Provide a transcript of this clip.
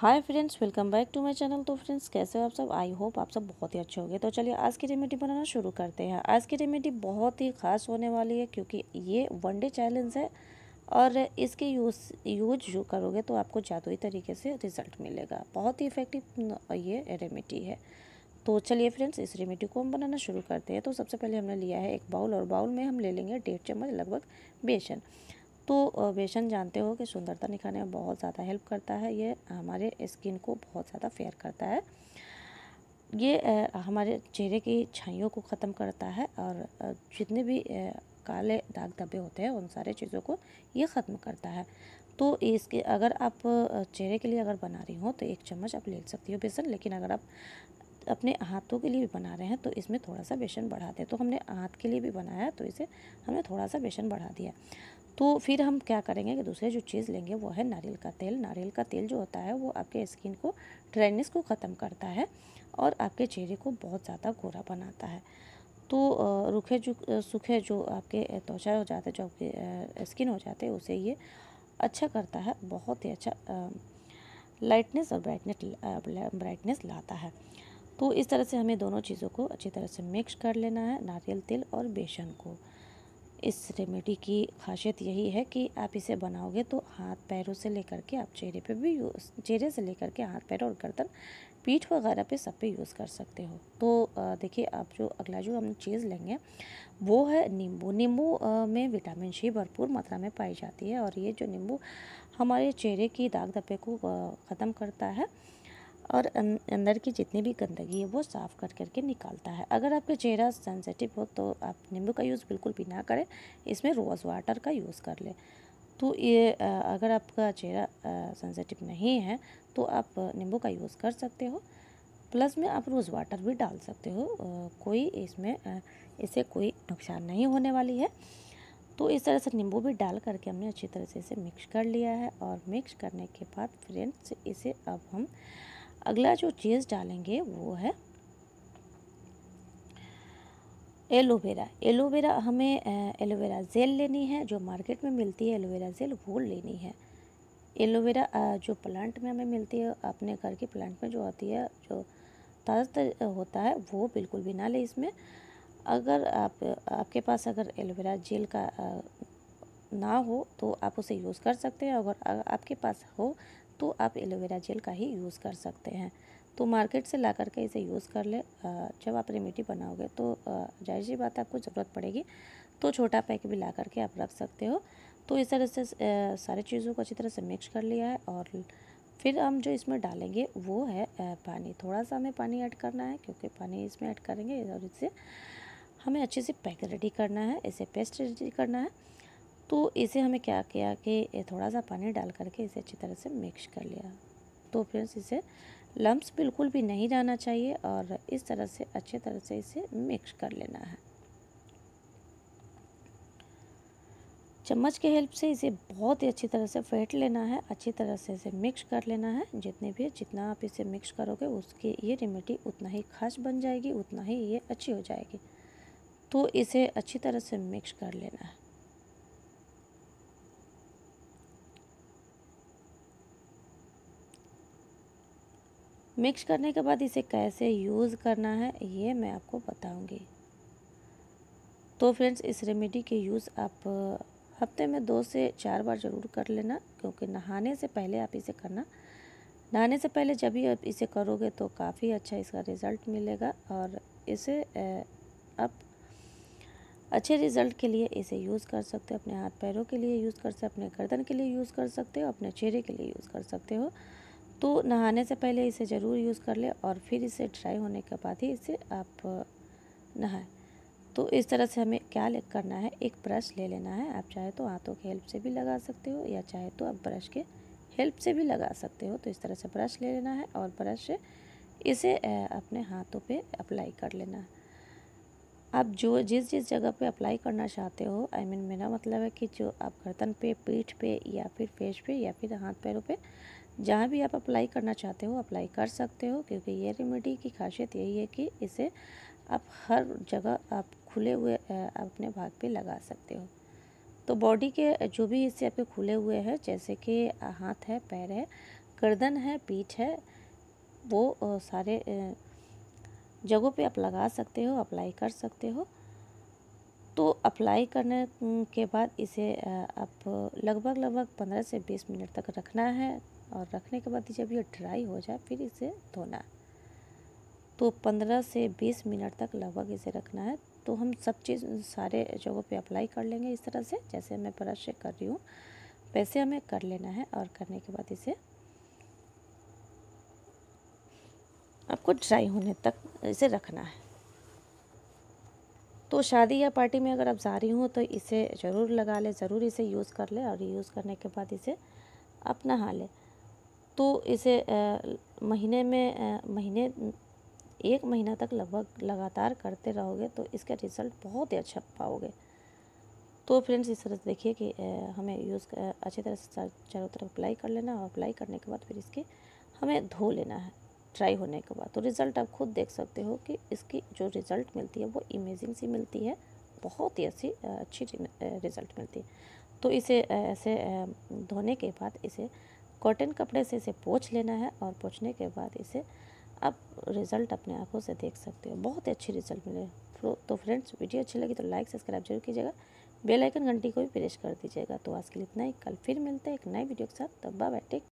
hi friends welcome back to my channel तो friends कैसे हो आप सब आई होप आप सब बहुत ही अच्छे होंगे तो चलिए आज की रेमेडी बनाना शुरू करते हैं आज की रेमेडी बहुत ही ख़ास होने वाली है क्योंकि ये वन डे चैलेंज है और इसके यूज यूज जो करोगे तो आपको जादुई तरीके से रिज़ल्ट मिलेगा बहुत ही इफ़ेक्टिव ये रेमेडी है तो चलिए फ्रेंड्स इस रेमेडी को हम बनाना शुरू करते हैं तो सबसे पहले हमने लिया है एक बाउल और बाउल में हम ले लेंगे डेढ़ चम्मच लगभग बेसन तो बेसन जानते हो कि सुंदरता निखारने में बहुत ज़्यादा हेल्प करता है ये हमारे स्किन को बहुत ज़्यादा फेयर करता है ये हमारे चेहरे की छाइयों को ख़त्म करता है और जितने भी काले दाग धब्बे होते हैं उन सारे चीज़ों को ये ख़त्म करता है तो इसके अगर आप चेहरे के लिए अगर बना रही हो तो एक चम्मच आप ले सकती हो बेसन लेकिन अगर आप अपने हाथों के लिए भी बना रहे हैं तो इसमें थोड़ा सा बेसन बढ़ा दें तो हमने हाथ के लिए भी बनाया तो इसे हमने थोड़ा सा बेसन बढ़ा दिया तो फिर हम क्या करेंगे कि दूसरे जो चीज़ लेंगे वो है नारियल का तेल नारियल का तेल जो होता है वो आपके स्किन को ड्राइनेस को ख़त्म करता है और आपके चेहरे को बहुत ज़्यादा गोरा बनाता है तो रुखे जो सूखे जो आपके त्वचा हो जाते जो आपके स्किन हो जाते हैं उसे ये अच्छा करता है बहुत ही अच्छा लाइटनेस और ब्राइटनेस ब्राइटनेस लाता है तो इस तरह से हमें दोनों चीज़ों को अच्छी तरह से मिक्स कर लेना है नारियल तेल और बेसन को इस रेमेडी की खासियत यही है कि आप इसे बनाओगे तो हाथ पैरों से लेकर के आप चेहरे पे भी यूज़ चेहरे से लेकर के हाथ पैर और गर्दन पीठ वगैरह पे सब पे यूज़ कर सकते हो तो देखिए आप जो अगला जो हम चीज़ लेंगे वो है नींबू नींबू में विटामिन सी भरपूर मात्रा में पाई जाती है और ये जो नींबू हमारे चेहरे की दाग धब्बे को ख़त्म करता है और अं, अंदर की जितनी भी गंदगी है वो साफ़ कर करके निकालता है अगर आपका चेहरा सेंसिटिव हो तो आप नींबू का यूज़ बिल्कुल भी ना करें इसमें रोज़ वाटर का यूज़ कर लें तो ये अगर आपका चेहरा सेंसिटिव नहीं है तो आप नींबू का यूज़ कर सकते हो प्लस में आप रोज़ वाटर भी डाल सकते हो कोई इसमें इसे कोई नुकसान नहीं होने वाली है तो इस तरह से नींबू भी डाल करके हमने अच्छी तरह से इसे मिक्स कर लिया है और मिक्स करने के बाद फ्रेंड्स इसे अब हम अगला जो चीज़ डालेंगे वो है एलोवेरा एलोवेरा हमें एलोवेरा जेल लेनी है जो मार्केट में मिलती है एलोवेरा जेल वो लेनी है एलोवेरा जो प्लांट में हमें मिलती है अपने घर के प्लांट में जो आती है जो ताज़ा होता है वो बिल्कुल भी ना ले इसमें अगर आप आपके पास अगर एलोवेरा जेल का ना हो तो आप उसे यूज़ कर सकते हैं अगर आपके पास हो तो आप एलोवेरा जेल का ही यूज़ कर सकते हैं तो मार्केट से ला करके इसे यूज़ कर ले जब आप रेमिटी बनाओगे तो जाहिर सी बात आपको ज़रूरत पड़ेगी तो छोटा पैक भी ला करके आप रख सकते हो तो इस तरह से सारी चीज़ों को अच्छी तरह से मिक्स कर लिया है और फिर हम जो इसमें डालेंगे वो है पानी थोड़ा सा हमें पानी ऐड करना है क्योंकि पानी इसमें ऐड करेंगे और इससे हमें अच्छे से पैक रेडी करना है इसे पेस्ट रेडी करना है तो इसे हमें क्या किया कि थोड़ा सा पानी डाल करके इसे अच्छी तरह से मिक्स कर लिया तो फ्रेंड्स इसे लम्ब्स बिल्कुल भी नहीं जाना चाहिए और इस तरह से अच्छे तरह से इसे मिक्स कर लेना है चम्मच के हेल्प से इसे बहुत ही अच्छी तरह से फेंट लेना है अच्छी तरह से इसे मिक्स कर लेना है जितने भी जितना आप इसे मिक्स करोगे उसकी ये रेमेडी उतना ही खास बन जाएगी उतना ही ये अच्छी हो जाएगी तो इसे अच्छी तरह से मिक्स कर लेना है मिक्स करने के बाद इसे कैसे यूज़ करना है ये मैं आपको बताऊंगी तो फ्रेंड्स इस रेमेडी के यूज़ आप हफ्ते में दो से चार बार ज़रूर कर लेना क्योंकि नहाने से पहले आप इसे करना नहाने से पहले जब भी आप इसे करोगे तो काफ़ी अच्छा इसका रिज़ल्ट मिलेगा और इसे आप अच्छे रिज़ल्ट के लिए इसे यूज़ कर सकते हो अपने हाथ पैरों के लिए यूज़ कर सकते अपने गर्दन के लिए यूज़ कर सकते हो अपने चेहरे के लिए यूज़ कर सकते हो तो नहाने से पहले इसे ज़रूर यूज़ कर ले और फिर इसे ड्राई होने के बाद ही इसे आप नहाए तो इस तरह से हमें क्या करना है एक ब्रश ले लेना है आप चाहे तो हाथों की हेल्प से भी लगा सकते हो या चाहे तो आप ब्रश के हेल्प से भी लगा सकते हो तो इस तरह से ब्रश ले लेना है और ब्रश इसे अपने हाथों पे अप्लाई कर लेना है आप जो जिस जिस जगह पे अप्लाई करना चाहते हो आई I मीन mean, मेरा मतलब है कि जो आप गर्दन पे पीठ पे या फिर फेस पे या फिर हाथ पैरों पे जहाँ भी आप अप्लाई करना चाहते हो अप्लाई कर सकते हो क्योंकि ये रेमेडी की खासियत यही है कि इसे आप हर जगह आप खुले हुए अपने भाग पे लगा सकते हो तो बॉडी के जो भी हिस्से आपके खुले हुए हैं जैसे कि हाथ है पैर है गर्दन है पीठ है वो सारे जगहों पे आप लगा सकते हो अप्लाई कर सकते हो तो अप्लाई करने के बाद इसे आप लगभग लगभग पंद्रह से बीस मिनट तक रखना है और रखने के बाद जब ये ड्राई हो जाए फिर इसे धोना तो पंद्रह से बीस मिनट तक लगभग इसे रखना है तो हम सब चीज़ सारे जगहों पे अप्लाई कर लेंगे इस तरह से जैसे मैं ब्रश से कर रही हूँ वैसे हमें कर लेना है और करने के बाद इसे आपको ड्राई होने तक इसे रखना है तो शादी या पार्टी में अगर आप जा रही हूँ तो इसे ज़रूर लगा ले ज़रूर इसे यूज़ कर ले और यूज़ करने के बाद इसे अपना हाल है तो इसे महीने में महीने एक महीना तक लगभग लगातार करते रहोगे तो इसका रिज़ल्ट बहुत ही अच्छा पाओगे तो फ्रेंड्स इस तरह से देखिए कि हमें यूज़ अच्छी तरह से चारों तरफ अप्लाई कर लेना और अप्लाई करने के बाद फिर इसके हमें धो लेना है ट्राई होने के बाद तो रिज़ल्ट आप खुद देख सकते हो कि इसकी जो रिज़ल्ट मिलती है वो इमेजिंग सी मिलती है बहुत ही अच्छी अच्छी रिज़ल्ट मिलती है तो इसे ऐसे धोने के बाद इसे कॉटन कपड़े से इसे पोछ लेना है और पोछने के बाद इसे आप रिज़ल्ट अपने आंखों से देख सकते हो बहुत ही अच्छी रिज़ल्ट मिले तो फ्रेंड्स वीडियो अच्छी लगी तो लाइक सब्सक्राइब जरूर कीजिएगा बेल आइकन घंटी को भी प्रेस कर दीजिएगा तो आज के लिए इतना ही कल फिर मिलते हैं एक नए वीडियो के साथ तब बाय टेक